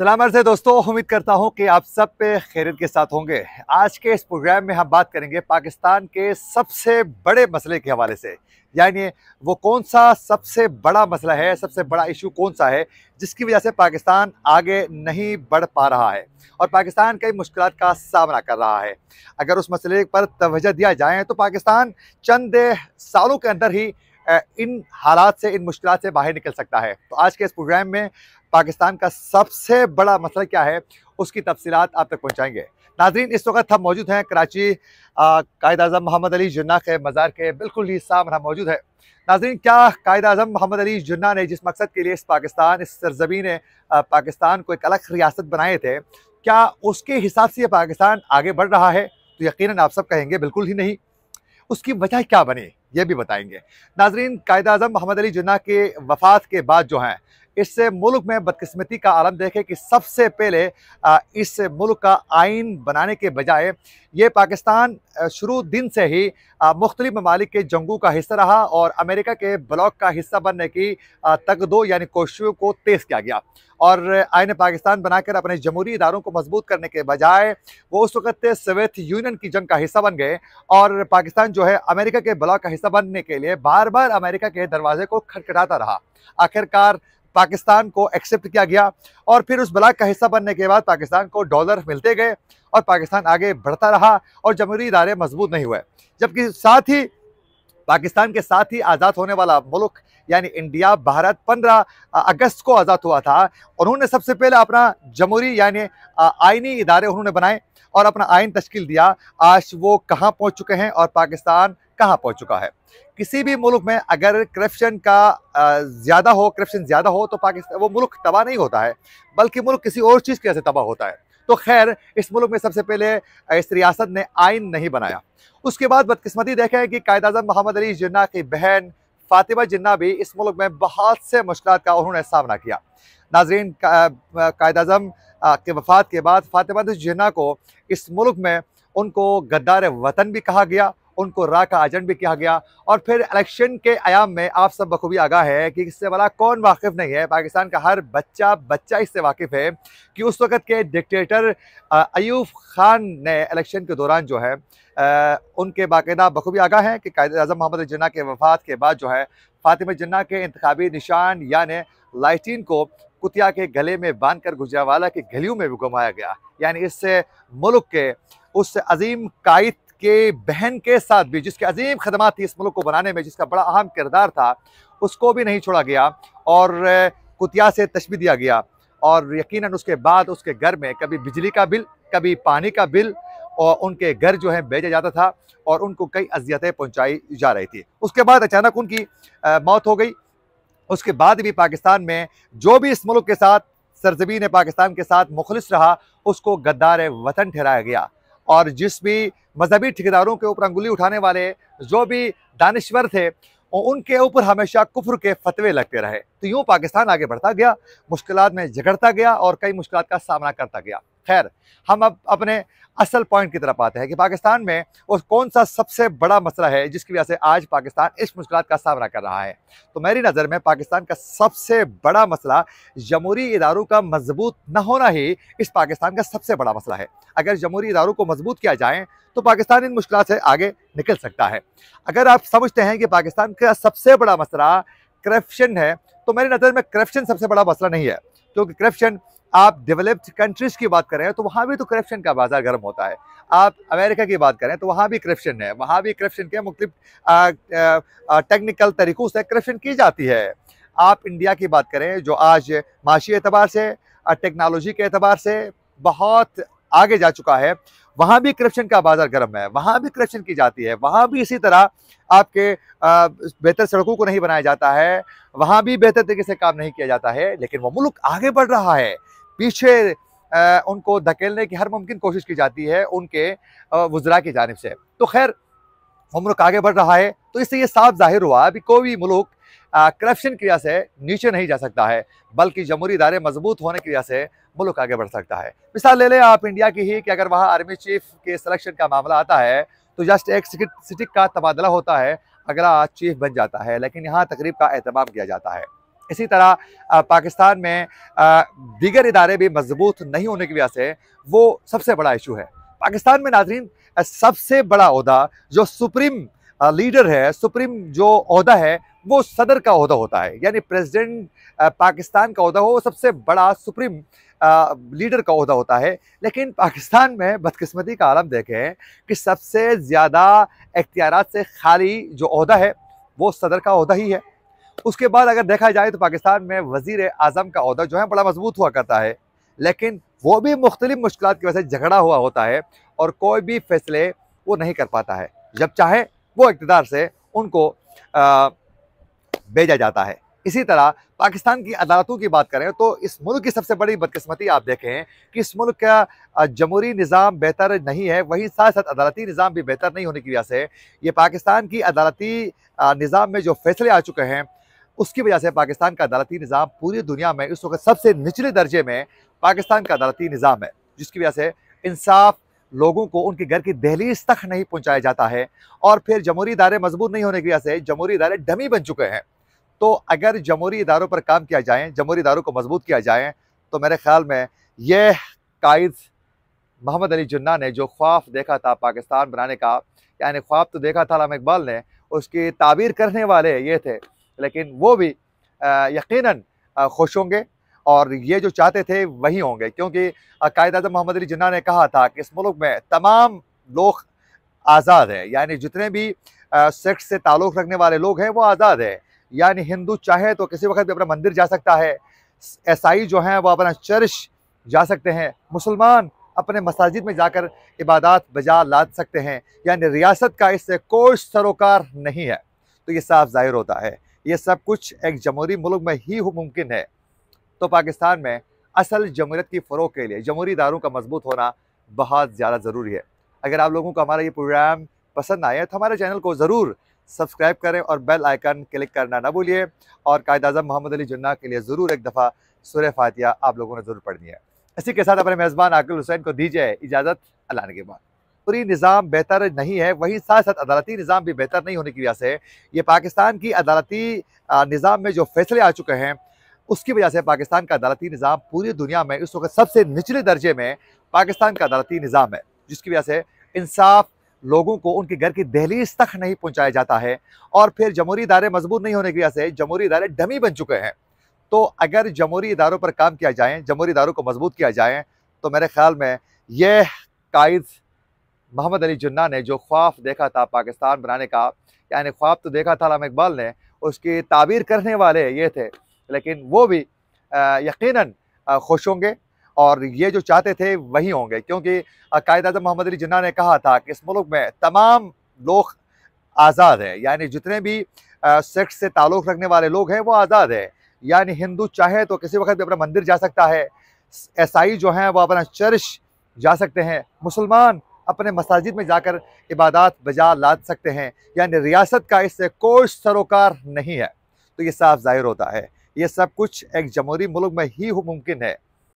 सलाम अर्ज दोस्तों उम्मीद करता हूं कि आप सब पे खैरियत के साथ होंगे आज के इस प्रोग्राम में हम बात करेंगे पाकिस्तान के सबसे बड़े मसले के हवाले से यानी वो कौन सा सबसे बड़ा मसला है सबसे बड़ा इशू कौन सा है जिसकी वजह से पाकिस्तान आगे नहीं बढ़ पा रहा है और पाकिस्तान कई मुश्किल का सामना कर रहा है अगर उस मसले पर तोजह दिया जाए तो पाकिस्तान चंद सालों के अंदर ही इन हालात से इन मुश्किल से बाहर निकल सकता है तो आज के इस प्रोग्राम में पाकिस्तान का सबसे बड़ा मसला क्या है उसकी तफसीत आप तक पहुँचाएँगे नाजरीन इस वक्त हम मौजूद हैं कराची कायद अजम मोहम्मद अली जुन्ना के मज़ार के बिल्कुल ही सामना मौजूद है नाजरीन क्या कायद अजम मोहम्मद अली जुन्ना ने जिस मकसद के लिए इस पाकिस्तान इस सरजमी ने पाकिस्तान को एक अलग रियासत बनाए थे क्या उसके हिसाब से ये पाकिस्तान आगे बढ़ रहा है तो यकीन आप सब कहेंगे बिल्कुल ही नहीं उसकी वजह क्या बनी ये भी बताएंगे नाजरीन कायद अजम मोहम्मद अली जिन्ना के वफात के बाद जो हैं इससे मुल्क में बदकिस्मती का आलम देखे कि सबसे पहले इस मुल्क का आइन बनाने के बजाय ये पाकिस्तान शुरू दिन से ही मुख्तलि ममालिक के जंगू का हिस्सा रहा और अमेरिका के ब्लॉक का हिस्सा बनने की तक दो यानी कोशिशों को तेज़ किया गया और आयन पाकिस्तान बनाकर अपने जमहूरी इदारों को मजबूत करने के बजाय वो उस वक्त सोवियत यूनियन की जंग का हिस्सा बन गए और पाकिस्तान जो है अमेरिका के ब्लॉक का हिस्सा बनने के लिए बार बार अमेरिका के दरवाजे को खटखटाता रहा आखिरकार पाकिस्तान को एक्सेप्ट किया गया और फिर उस ब्लाक का हिस्सा बनने के बाद पाकिस्तान को डॉलर मिलते गए और पाकिस्तान आगे बढ़ता रहा और जमहूरी इदारे मजबूत नहीं हुए जबकि साथ ही पाकिस्तान के साथ ही आज़ाद होने वाला मुल्क यानी इंडिया भारत 15 अगस्त को आज़ाद हुआ था उन्होंने सबसे पहले अपना जमहूरी यानी आइनी इदारे उन्होंने बनाए और अपना आइन तश्कील दिया आज वो कहाँ पहुँच चुके हैं और पाकिस्तान कहाँ पहुँच चुका है किसी भी मुल्क में अगर करप्शन का ज़्यादा हो करप्शन ज़्यादा हो तो पाकिस्तान वो मुल्क तबाह नहीं होता है बल्कि मुल्क किसी और चीज़ की वजह से तबाह होता है तो खैर इस मुल्क में सबसे पहले इस रियासत ने आइन नहीं बनाया उसके बाद बदकस्मती है कि कायद अजम मोहम्मद अली जिन्ना की बहन फातिमा जिन्ना भी इस मुल्क में बहुत से मुश्किल का उन्होंने सामना किया नाजरीन कायद अजम के वफात के बाद फातिमा जिन्ना को इस मुल्क में उनको गद्दार वतन भी कहा गया उनको रा का एजेंट भी कहा गया और फिर इलेक्शन के आयाम में आप सब बखूबी आगाह है कि इससे वाला कौन वाकिफ़ नहीं है पाकिस्तान का हर बच्चा बच्चा इससे वाकिफ़ है कि उस वक़्त के डिक्टेटर अयूब ख़ान ने इलेक्शन के दौरान जो है आ, उनके बाकायदा बखूबी आगाह हैं कि कायद अजम मोहम्मद जन्ना के वफात के बाद जो है फातिमा जिन्ना के इंतबी निशान यानि लाइटीन को कुतिया के गले में बांध कर गुजरावाला की गलियों में भी घुमाया गया यानी इससे मुल्क के उस अजीम कायद के बहन के साथ भी जिसके अजीम खदमात थी इस मुल्क को बनाने में जिसका बड़ा अहम किरदार था उसको भी नहीं छोड़ा गया और कुतिया से तशबी दिया गया और यकीनन उसके बाद उसके घर में कभी बिजली का बिल कभी पानी का बिल और उनके घर जो है भेजा जाता था और उनको कई अजियतें पहुंचाई जा रही थी उसके बाद अचानक उनकी आ, मौत हो गई उसके बाद भी पाकिस्तान में जो भी इस मुल्क के साथ सरजमीन पाकिस्तान के साथ मुखलिस रहा उसको गद्दार वतन ठहराया गया और जिस भी मजहबी ठेकेदारों के ऊपर अंगुली उठाने वाले जो भी दानश्वर थे उनके ऊपर हमेशा कुफर के फतवे लगते रहे तो यूँ पाकिस्तान आगे बढ़ता गया मुश्किल में झगड़ता गया और कई मुश्किल का सामना करता गया खैर हम अब अपने असल पॉइंट की तरफ आते हैं कि पाकिस्तान में वो कौन सा सबसे बड़ा मसला है जिसकी वजह से आज पाकिस्तान इस मुश्किल का सामना कर रहा है तो मेरी नज़र में पाकिस्तान का सबसे बड़ा मसला जमहूरी इदारों का मजबूत न होना ही इस पाकिस्तान का सबसे बड़ा मसला है अगर जमहूरी इदारों को मजबूत किया जाए तो पाकिस्तान इन मुश्किल से आगे निकल सकता है अगर आप समझते हैं कि पाकिस्तान का सबसे बड़ा मसला करप्शन है तो मेरी नज़र में करप्शन सबसे बड़ा मसला नहीं है क्योंकि करप्शन आप डेवलप्ड कंट्रीज़ की बात करें तो वहाँ भी तो करप्शन का बाज़ार गर्म होता है आप अमेरिका की बात करें तो वहाँ भी करप्शन है वहाँ भी करप्शन के मुख्त टेक्निकल तरीक़ों से करप्शन की जाती है आप इंडिया की बात करें जो आज माशी एतबार से टेक्नोलॉजी के अतबार से बहुत आगे जा चुका है वहाँ भी करप्शन का बाज़ार गर्म है वहाँ भी करप्शन की जाती है वहाँ भी इसी तरह आपके बेहतर सड़कों को नहीं बनाया जाता है वहाँ भी बेहतर तरीके से काम नहीं किया जाता है लेकिन वो मुल्क आगे बढ़ रहा है पीछे उनको धकेलने की हर मुमकिन कोशिश की जाती है उनके वज्रा की जानब से तो खैर वो मुल्क आगे बढ़ रहा है तो इससे ये साफ जाहिर हुआ कि कोई भी मुल्क करप्शन की वजह से नीचे नहीं जा सकता है बल्कि जमहूरी इदारे मजबूत होने की वजह से मुल्क आगे बढ़ सकता है मिसाल ले लें आप इंडिया की ही कि अगर वहाँ आर्मी चीफ के सिलेक्शन का मामला आता है तो जस्ट एक सिटिक का तबादला होता है अगला चीफ बन जाता है लेकिन यहाँ तकरीब का अहतमाम किया जाता है इसी तरह पाकिस्तान में दीगर इदारे भी मजबूत नहीं होने की वजह से वो सबसे बड़ा इशू है पाकिस्तान में नाजरीन सबसे बड़ा अहदा जो सुप्रीम लीडर है सुप्रीम जो अहदा है वो सदर का अहदा होता है यानी प्रेसिडेंट पाकिस्तान का अहदा हो वो सबसे बड़ा सुप्रीम लीडर का अहदा होता है लेकिन पाकिस्तान में बदकिस्मती का आलम देखें कि सबसे ज़्यादा इख्तियार से खाली जो अहदा है वो सदर का अहदा ही है उसके बाद अगर देखा जाए तो पाकिस्तान में वजीर आजम का अहदा जो है बड़ा मजबूत हुआ करता है लेकिन वो भी मुख्तलिफ मुश्किल की वजह से झगड़ा हुआ होता है और कोई भी फैसले वो नहीं कर पाता है जब चाहे वो इकतदार से उनको आ, भेजा जाता है इसी तरह पाकिस्तान की अदालतों की बात करें तो इस मुल्क की सबसे बड़ी बदकस्मती आप देखें कि इस मुल्क का जमहूरी निज़ाम बेहतर नहीं है वहीं साथ साथ अदालती निज़ाम भी बेहतर नहीं होने की वजह से ये पाकिस्तान की अदालती निज़ाम में जो फैसले आ चुके हैं उसकी वजह से पाकिस्तान का अदालती निज़ाम पूरी दुनिया में इस वक्त सबसे निचले दर्जे में पाकिस्तान का अदालती निज़ाम है जिसकी वजह से इंसाफ लोगों को उनके घर की दहलीज तक नहीं पहुंचाया जाता है और फिर जमहूरी इदारे मजबूत नहीं होने की वजह से जमहूरी इदारे डमी बन चुके हैं तो अगर जमहूरी इदारों पर काम किया जाए जमहूरी इदारों को मजबूत किया जाए तो मेरे ख्याल में यह कायद मोहम्मद अली जन्ना ने जो ख्वाब देखा था पाकिस्तान बनाने का यानी ख्वाब तो देखा था अलामा इकबाल ने उसकी ताबीर करने वाले ये थे लेकिन वो भी यकीन खुश होंगे और ये जो चाहते थे वही होंगे क्योंकि कायद अजम मोहम्मद अली जिन्ना ने कहा था कि इस मुल्क में तमाम लोग आज़ाद हैं यानी जितने भी सेक्स से ताल्लुक़ रखने वाले लोग हैं वो आज़ाद हैं यानी हिंदू चाहे तो किसी वक्त भी अपना मंदिर जा सकता है ईसाई जो हैं वो अपना चर्च जा सकते हैं मुसलमान अपने मसाजिद में जाकर इबादत बजा ला सकते हैं यानी रियासत का इससे कोई सरोकार नहीं है तो ये साफ जाहिर होता है ये सब कुछ एक जमहूरी मुल्क में ही मुमकिन है तो पाकिस्तान में असल जमहूरीत की फ़रोग के लिए जमहूरी इदारों का मजबूत होना बहुत ज़्यादा ज़रूरी है अगर आप लोगों को हमारा ये प्रोग्राम पसंद आया तो हमारे चैनल को ज़रूर सब्सक्राइब करें और बेल आइकन क्लिक करना ना भूलिए और कायद अजम मोहम्मद अली जन्ना के लिए ज़रूर एक दफ़ा सुर फातिया आप लोगों ने ज़रूर पढ़नी है इसी के साथ अपने मेज़बान आकिल हुसैन को दीजिए इजाज़त अल्लाह के बाद पूरी निज़ाम बेहतर नहीं है वहीं साथ साथ अदालती निज़ाम भी बेहतर नहीं होने की वजह से ये पाकिस्तान की अदालती निज़ाम में जो फैसले आ चुके हैं उसकी वजह से पाकिस्तान का अदालती निज़ाम पूरी दुनिया में इस वक्त सबसे निचले दर्जे में पाकिस्तान का अदालती निज़ाम है जिसकी वजह से इंसाफ लोगों को उनके घर की दहलीज तक नहीं पहुँचाया जाता है और फिर जमहूरी इदारे मजबूत नहीं होने की वजह से जमहूरी इदारे डमी बन चुके हैं तो अगर जमहूरी इदारों पर काम किया जाए जमहूरी इदारों को मजबूत किया जाए तो मेरे ख्याल में यह कायद मोहम्मद अली जन्ना ने जो ख्वाफ देखा था पाकिस्तान बनाने का यानी ख्वाब तो देखा था लाम इकबाल ने उसकी ताबीर करने वाले ये थे लेकिन वो भी यकीन खुश होंगे और ये जो चाहते थे वही होंगे क्योंकि कायद अजम मोहम्मद अली जन्ना ने कहा था कि इस मुल्क में तमाम लोग आज़ाद हैं यानी जितने भी सेक्स से ताल्लुक़ रखने वाले लोग हैं वो आज़ाद है यानी हिंदू चाहे तो किसी वक्त भी अपना मंदिर जा सकता है ईसाई जो हैं वो अपना चर्च जा सकते हैं मुसलमान अपने मसाजिद में जाकर इबादत बजा ला सकते हैं यानी रियासत का इससे कोई सरोकार नहीं है तो ये साफ जाहिर होता है ये सब कुछ एक जमहूरी मुल्क में ही मुमकिन है